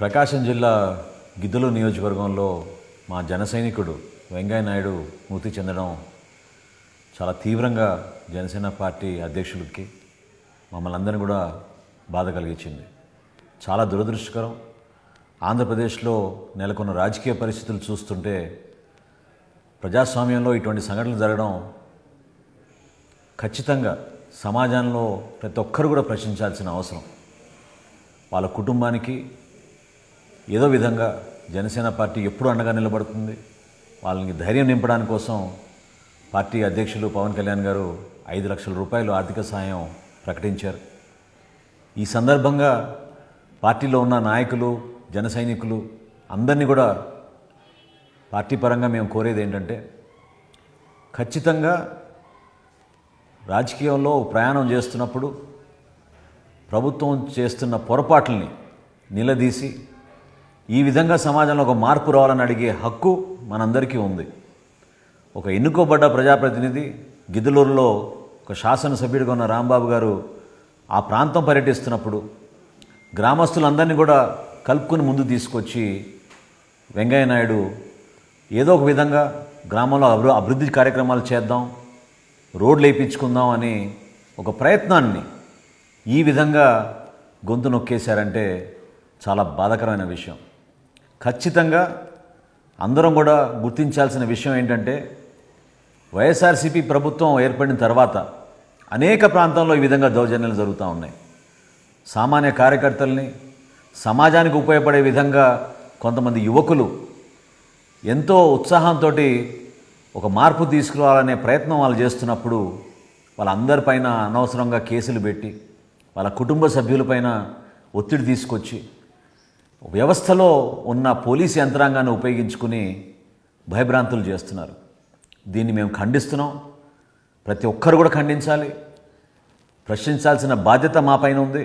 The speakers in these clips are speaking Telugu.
ప్రకాశం జిల్లా గిద్దలు నియోజకవర్గంలో మా జనసైనికుడు వెంకయ్యనాయుడు మృతి చెందడం చాలా తీవ్రంగా జనసేన పార్టీ అధ్యక్షులకి మమ్మల్ని అందరినీ కూడా బాధ కలిగించింది చాలా దురదృష్టకరం ఆంధ్రప్రదేశ్లో నెలకొన్న రాజకీయ పరిస్థితులు చూస్తుంటే ప్రజాస్వామ్యంలో ఇటువంటి సంఘటనలు జరగడం ఖచ్చితంగా సమాజంలో ప్రతి ఒక్కరు కూడా ప్రశ్నించాల్సిన అవసరం వాళ్ళ కుటుంబానికి ఏదో విధంగా జనసేన పార్టీ ఎప్పుడు అండగా నిలబడుతుంది వాళ్ళని ధైర్యం నింపడానికి కోసం పార్టీ అధ్యక్షులు పవన్ కళ్యాణ్ గారు ఐదు లక్షల రూపాయలు ఆర్థిక సాయం ప్రకటించారు ఈ సందర్భంగా పార్టీలో ఉన్న నాయకులు జన సైనికులు అందరినీ కూడా పార్టీ పరంగా మేము కోరేది ఏంటంటే ఖచ్చితంగా రాజకీయంలో ప్రయాణం చేస్తున్నప్పుడు ప్రభుత్వం చేస్తున్న పొరపాట్లని నిలదీసి ఈ విధంగా సమాజంలో ఒక మార్పు రావాలని అడిగే హక్కు మనందరికీ ఉంది ఒక ఎన్నుకోబడ్డ ప్రజాప్రతినిధి గిద్దలూరులో ఒక శాసనసభ్యుడిగా ఉన్న రాంబాబు గారు ఆ ప్రాంతం పర్యటిస్తున్నప్పుడు గ్రామస్తులందరినీ కూడా కలుపుకుని ముందు తీసుకొచ్చి వెంకయ్య నాయుడు ఏదో ఒక విధంగా గ్రామంలో అభివృ అభివృద్ధి కార్యక్రమాలు చేద్దాం రోడ్లు వేయించుకుందాం అని ఒక ప్రయత్నాన్ని ఈ విధంగా గొంతు నొక్కేశారంటే చాలా బాధకరమైన విషయం ఖచ్చితంగా అందరం కూడా గుర్తించాల్సిన విషయం ఏంటంటే వైఎస్ఆర్సీపీ ప్రభుత్వం ఏర్పడిన తర్వాత అనేక ప్రాంతాల్లో ఈ విధంగా దౌర్జన్యాలు జరుగుతూ ఉన్నాయి సామాన్య కార్యకర్తల్ని సమాజానికి ఉపయోగపడే విధంగా కొంతమంది యువకులు ఎంతో ఉత్సాహంతో ఒక మార్పు తీసుకురావాలనే ప్రయత్నం వాళ్ళు చేస్తున్నప్పుడు వాళ్ళందరిపైన అనవసరంగా కేసులు పెట్టి వాళ్ళ కుటుంబ సభ్యులపైన ఒత్తిడి తీసుకొచ్చి వ్యవస్థలో ఉన్న పోలీస్ యంత్రాంగాన్ని ఉపయోగించుకుని భయభ్రాంతులు చేస్తున్నారు దీన్ని మేము ఖండిస్తున్నాం ప్రతి ఒక్కరు కూడా ఖండించాలి ప్రశ్నించాల్సిన బాధ్యత పైన ఉంది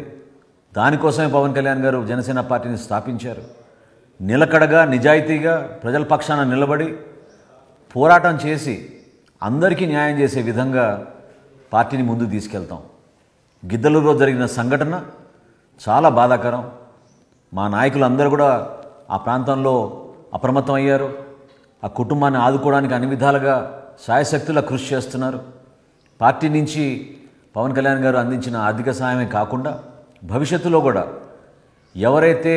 దానికోసమే పవన్ కళ్యాణ్ గారు జనసేన పార్టీని స్థాపించారు నిలకడగా నిజాయితీగా ప్రజల పక్షాన నిలబడి పోరాటం చేసి అందరికీ న్యాయం చేసే విధంగా పార్టీని ముందుకు తీసుకెళ్తాం గిద్దలూరులో జరిగిన సంఘటన చాలా బాధాకరం మా నాయకులు అందరూ కూడా ఆ ప్రాంతంలో అప్రమత్తం అయ్యారు ఆ కుటుంబాన్ని ఆదుకోవడానికి అన్ని విధాలుగా సాయశక్తుల కృషి చేస్తున్నారు పార్టీ నుంచి పవన్ కళ్యాణ్ గారు అందించిన ఆర్థిక సహాయమే కాకుండా భవిష్యత్తులో కూడా ఎవరైతే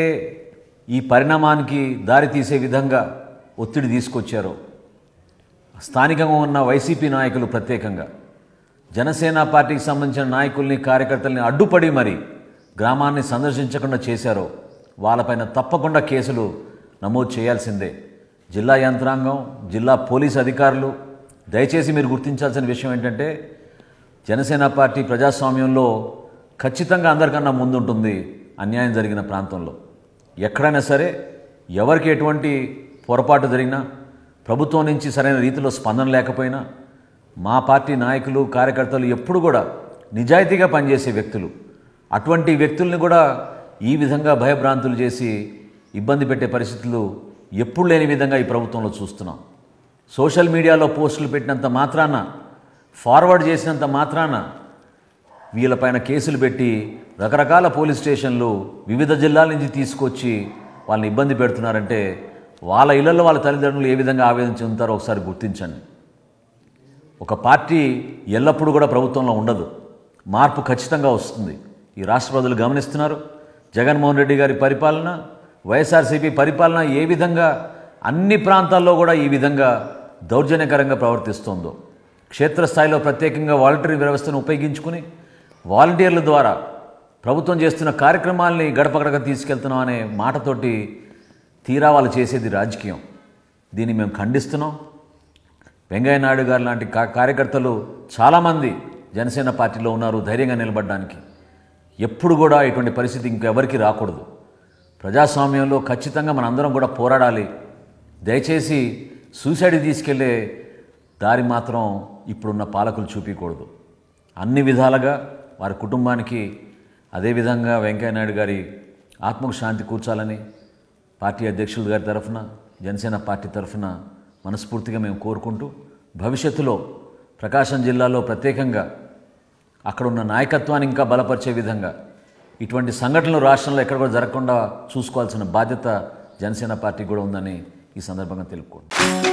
ఈ పరిణామానికి దారి తీసే విధంగా ఒత్తిడి తీసుకొచ్చారో స్థానికంగా ఉన్న వైసీపీ నాయకులు ప్రత్యేకంగా జనసేన పార్టీకి సంబంధించిన నాయకుల్ని కార్యకర్తల్ని అడ్డుపడి మరి గ్రామాన్ని సందర్శించకుండా చేశారో వాళ్ళపైన తప్పకుండా కేసులు నమోదు చేయాల్సిందే జిల్లా యంత్రాంగం జిల్లా పోలీస్ అధికారులు దయచేసి మీరు గుర్తించాల్సిన విషయం ఏంటంటే జనసేన పార్టీ ప్రజాస్వామ్యంలో ఖచ్చితంగా అందరికన్నా ముందుంటుంది అన్యాయం జరిగిన ప్రాంతంలో ఎక్కడైనా సరే ఎవరికి ఎటువంటి పొరపాటు జరిగినా ప్రభుత్వం నుంచి సరైన రీతిలో స్పందన లేకపోయినా మా పార్టీ నాయకులు కార్యకర్తలు ఎప్పుడు కూడా నిజాయితీగా పనిచేసే వ్యక్తులు అటువంటి వ్యక్తుల్ని కూడా ఈ విధంగా భయభ్రాంతులు చేసి ఇబ్బంది పెట్టే పరిస్థితులు ఎప్పుడు లేని విధంగా ఈ ప్రభుత్వంలో చూస్తున్నాం సోషల్ మీడియాలో పోస్టులు పెట్టినంత మాత్రాన ఫార్వర్డ్ చేసినంత మాత్రాన వీళ్ళపైన కేసులు పెట్టి రకరకాల పోలీస్ స్టేషన్లు వివిధ జిల్లాల నుంచి తీసుకొచ్చి వాళ్ళని ఇబ్బంది పెడుతున్నారంటే వాళ్ళ ఇళ్లలో వాళ్ళ తల్లిదండ్రులు ఏ విధంగా ఆవేదన చెందుతారో ఒకసారి గుర్తించండి ఒక పార్టీ ఎల్లప్పుడూ కూడా ప్రభుత్వంలో ఉండదు మార్పు ఖచ్చితంగా వస్తుంది ఈ రాష్ట్ర ప్రజలు గమనిస్తున్నారు జగన్మోహన్ రెడ్డి గారి పరిపాలన వైఎస్ఆర్సీపీ పరిపాలన ఏ విధంగా అన్ని ప్రాంతాల్లో కూడా ఈ విధంగా దౌర్జన్యకరంగా ప్రవర్తిస్తుందో క్షేత్రస్థాయిలో ప్రత్యేకంగా వాలంటరీ వ్యవస్థను ఉపయోగించుకుని వాలంటీర్ల ద్వారా ప్రభుత్వం చేస్తున్న కార్యక్రమాల్ని గడపగడగా తీసుకెళ్తున్నాం అనే మాటతోటి తీరా వాళ్ళు చేసేది రాజకీయం దీన్ని మేము ఖండిస్తున్నాం వెంకయ్య నాయుడు గారు లాంటి కార్యకర్తలు చాలామంది జనసేన పార్టీలో ఉన్నారు ధైర్యంగా నిలబడడానికి ఎప్పుడు కూడా ఇటువంటి పరిస్థితి ఇంకెవరికి రాకూడదు ప్రజాస్వామ్యంలో ఖచ్చితంగా మనందరం కూడా పోరాడాలి దయచేసి సూసైడ్ తీసుకెళ్లే దారి మాత్రం ఇప్పుడున్న పాలకులు చూపించకూడదు అన్ని విధాలుగా వారి కుటుంబానికి అదేవిధంగా వెంకయ్యనాయుడు గారి ఆత్మకు శాంతి కూర్చాలని పార్టీ అధ్యక్షుల గారి తరఫున జనసేన పార్టీ తరఫున మనస్ఫూర్తిగా మేము కోరుకుంటూ భవిష్యత్తులో ప్రకాశం జిల్లాలో ప్రత్యేకంగా అక్కడ ఉన్న నాయకత్వాన్ని ఇంకా బలపరిచే విధంగా ఇటువంటి సంఘటనలు రాష్ట్రంలో ఎక్కడ కూడా జరగకుండా చూసుకోవాల్సిన బాధ్యత జనసేన పార్టీ కూడా ఉందని ఈ సందర్భంగా తెలుపుకోండి